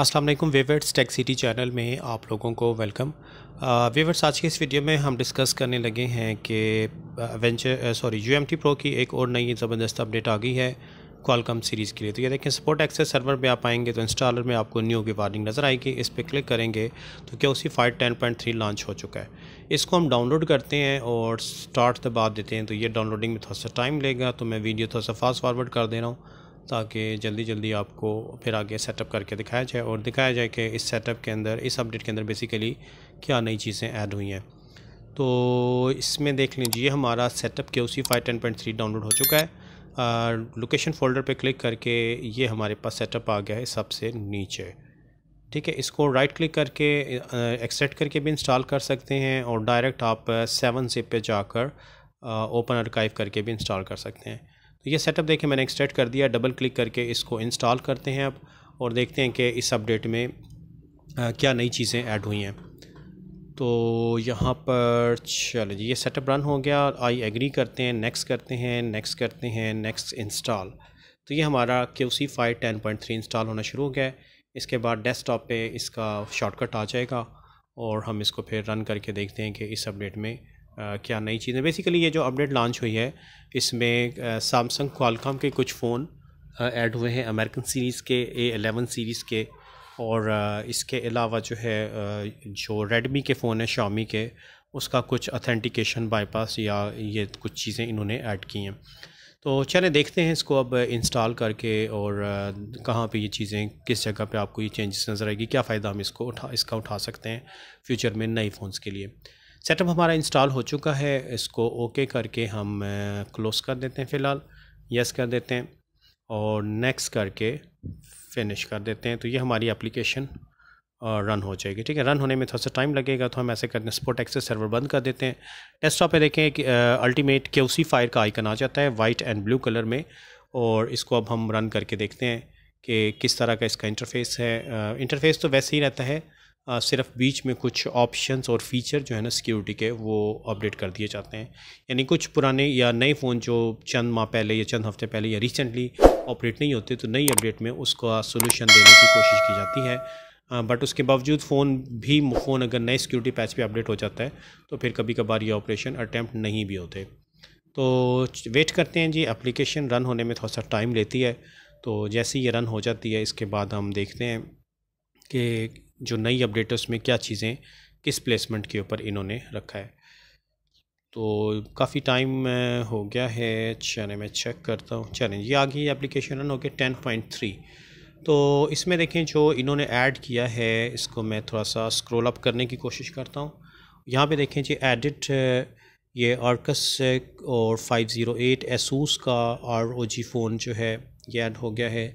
अस्सलाम वालेकुम weavers tech city channel में आप लोगों को वेलकम वेवर्स uh, आज के इस वीडियो में हम डिस्कस करने लगे हैं कि एवेंचर sorry U M T pro की एक और नई ज़बरदस्त अपडेट आ गई है क्वालकम सीरीज़ के लिए तो ये देखें सपोर्ट एक्सेस सर्वर में आप आएंगे तो इंस्टॉलर में आपको न्यू की वार्निंग नज़र आएगी इस पर क्लिक करेंगे तो क्या उसी five ten point three launch हो चुका है इसको हम डाउनलोड करते हैं और स्टार्ट दबा देते हैं तो ये डाउनलोडिंग में थोड़ा सा टाइम लेगा तो मैं वीडियो थोड़ा सा फास्ट फॉरवर्ड कर दे रहा हूँ ताकि जल्दी जल्दी आपको फिर आगे सेटअप करके दिखाया जाए और दिखाया जाए कि इस सेटअप के अंदर इस अपडेट के अंदर बेसिकली क्या नई चीज़ें ऐड हुई हैं तो इसमें देख लीजिए हमारा सेटअप के उसी five ten point three download हो चुका है लोकेशन फोल्डर पे क्लिक करके ये हमारे पास सेटअप आ गया है सबसे नीचे ठीक है इसको राइट क्लिक करके एक्सेट करके भी इंस्टॉल कर सकते हैं और डायरेक्ट आप सेवन जिप पर जाकर ओपन आर्काइव करके भी इंस्टॉल कर सकते हैं तो ये सेटअप देखें मैंने एक्सट्रैक्ट कर दिया डबल क्लिक करके इसको इंस्टॉल करते हैं अब और देखते हैं कि इस अपडेट में आ, क्या नई चीज़ें ऐड हुई हैं तो यहाँ पर चलो जी ये सेटअप रन हो गया आई एग्री करते हैं नेक्स्ट करते हैं नेक्स्ट करते हैं नेक्स्ट इंस्टॉल तो ये हमारा के सी five ten point three install होना शुरू हो गया है इसके बाद डेस्कटॉप पे इसका शॉर्टकट आ जाएगा और हम इसको फिर रन करके देखते हैं कि इस अपडेट में क्या नई चीज़ें बेसिकली ये जो अपडेट लॉन्च हुई है इसमें सैमसंग क्वालकॉम के कुछ फ़ोन ऐड हुए हैं अमेरिकन सीरीज़ के ए एलेवन सीरीज़ के और इसके अलावा जो है जो रेडमी के फ़ोन है शामी के उसका कुछ अथेंटिकेशन बाईपास या ये कुछ चीज़ें इन्होंने ऐड की हैं तो चलें देखते हैं इसको अब इंस्टॉल करके और कहाँ पे ये चीज़ें किस जगह पे आपको ये चेंजेस नज़र आएगी क्या फ़ायदा हम इसको उठा इसका उठा सकते हैं फ्यूचर में नए फ़ोन्स के लिए सेटअप हमारा इंस्टॉल हो चुका है इसको ओके करके हम क्लोज कर देते हैं फ़िलहाल यस कर देते हैं और नेक्स्ट करके फिनिश कर देते हैं तो ये हमारी एप्लीकेशन रन हो जाएगी ठीक है रन होने में थोड़ा सा टाइम लगेगा तो हम ऐसे करते हैं स्पोर्ट एक्सेस सर्वर बंद कर देते हैं डेस्कटॉप पे देखें कि अल्टीमेट के उसी फायर का आइकन आ जाता है वाइट एंड ब्लू कलर में और इसको अब हम रन करके देखते हैं कि किस तरह का इसका इंटरफेस है इंटरफेस तो वैसे ही रहता है आ, सिर्फ बीच में कुछ ऑप्शंस और फीचर जो है ना सिक्योरिटी के वो अपडेट कर दिए जाते हैं यानी कुछ पुराने या नए फ़ोन जो चंद माह पहले या चंद हफ्ते पहले या रिसेंटली ऑपरेट नहीं होते तो नई अपडेट में उसका सोल्यूशन देने की कोशिश की जाती है बट उसके बावजूद फ़ोन भी फ़ोन अगर नए सिक्योरिटी पैच पे अपडेट हो जाता है तो फिर कभी कभार ये ऑपरेशन अटैम्प्ट नहीं भी होते तो वेट करते हैं जी एप्लीकेशन रन होने में थोड़ा सा टाइम लेती है तो जैसे ही ये रन हो जाती है इसके बाद हम देखते हैं कि जो नई अपडेट है उसमें क्या चीज़ें किस प्लेसमेंट के ऊपर इन्होंने रखा है तो काफ़ी टाइम हो गया है चलें मैं चेक करता हूँ चलें ये आ गई एप्लीकेशन रन हो गया टेन पॉइंट थ्री तो इसमें देखें जो इन्होंने ऐड किया है इसको मैं थोड़ा सा स्क्रॉल अप करने की कोशिश करता हूँ यहाँ पे देखें जी एडिट ये आर्कस और फाइव ज़ीरो एट एसूस का आर ओ जी फ़ोन जो है ये ऐड हो गया है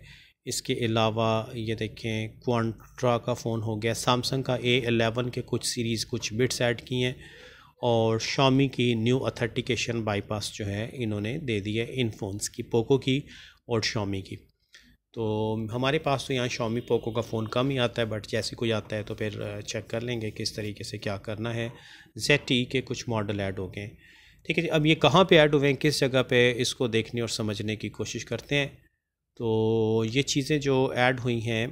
इसके अलावा ये देखें क्वान्ट्रा का फ़ोन हो गया सैमसंग का ए एलेवन के कुछ सीरीज़ कुछ बिट्स ऐड किए हैं और शामी की न्यू अथेंटिकेशन बाईपास जो है इन्होंने दे दी है इन फ़ोन्स की पोको की और शामी की तो हमारे पास तो यहाँ शॉमी पोको का फ़ोन कम ही आता है बट जैसे कोई आता है तो फिर चेक कर लेंगे किस तरीके से क्या करना है जेड के कुछ मॉडल ऐड हो गए ठीक है जी अब ये कहाँ पे ऐड हुए हैं किस जगह पे इसको देखने और समझने की कोशिश करते हैं तो ये चीज़ें जो ऐड हुई हैं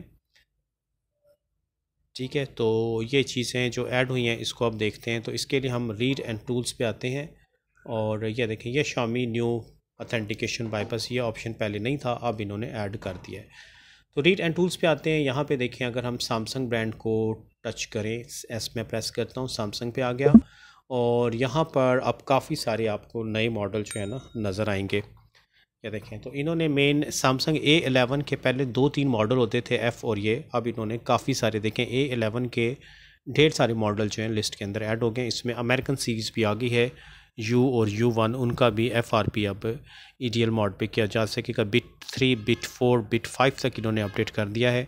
ठीक है तो ये चीज़ें जो ऐड हुई हैं इसको आप देखते हैं तो इसके लिए हम रीड एंड टूल्स पे आते हैं और ये देखें ये शामी न्यू अथेंटिकेशन बाईपास ये ऑप्शन पहले नहीं था अब इन्होंने ऐड कर दिया है तो रीड एंड टूल्स पे आते हैं यहाँ पे देखें अगर हम सैमसंग ब्रांड को टच करें एस में प्रेस करता हूँ सैमसंग पे आ गया और यहाँ पर अब काफ़ी सारे आपको नए मॉडल जो है ना नज़र आएंगे ये देखें तो इन्होंने मेन सैमसंग ए एलेवन के पहले दो तीन मॉडल होते थे एफ़ और ये अब इन्होंने काफ़ी सारे देखें ए एलेवन के ढेर सारे मॉडल जो हैं लिस्ट के अंदर ऐड हो गए इसमें अमेरिकन सीरीज़ भी आ गई है यू और यू वन उनका भी एफ आर पी अब ई डी एल मॉड पर किया जा सकेगा bit three bit four bit five तक इन्होंने अपडेट कर दिया है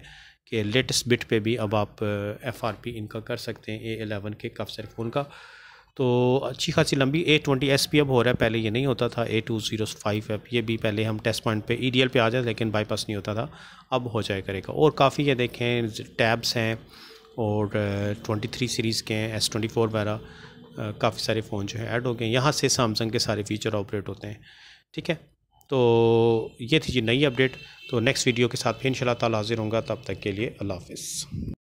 कि लेटेस्ट बिट पर भी अब आप एफ आर पी इनका कर सकते हैं ए एलेवन के कफ सेल फ़ोन का तो अच्छी खासी लंबी ए ट्वेंटी एस पी अब हो रहा है पहले ये नहीं होता था A two zero five app ये भी पहले हम टेस्ट पॉइंट पे ई डी एल पे आ जाए लेकिन बाईपास नहीं होता था अब हो जाए करेगा और काफ़ी ये देखें टैब्स हैं और ट्वेंटी थ्री सीरीज़ के हैं एस ट्वेंटी फोर वगैरह काफ़ी सारे फ़ोन जो है ऐड हो गए यहाँ से सैमसंग के सारे फ़ीचर ऑपरेट होते हैं ठीक है तो ये थी जी नई अपडेट तो नेक्स्ट वीडियो के साथ फिर इन शाला हाजिर होंगे तब तक के लिए अल्लाह हाफिज़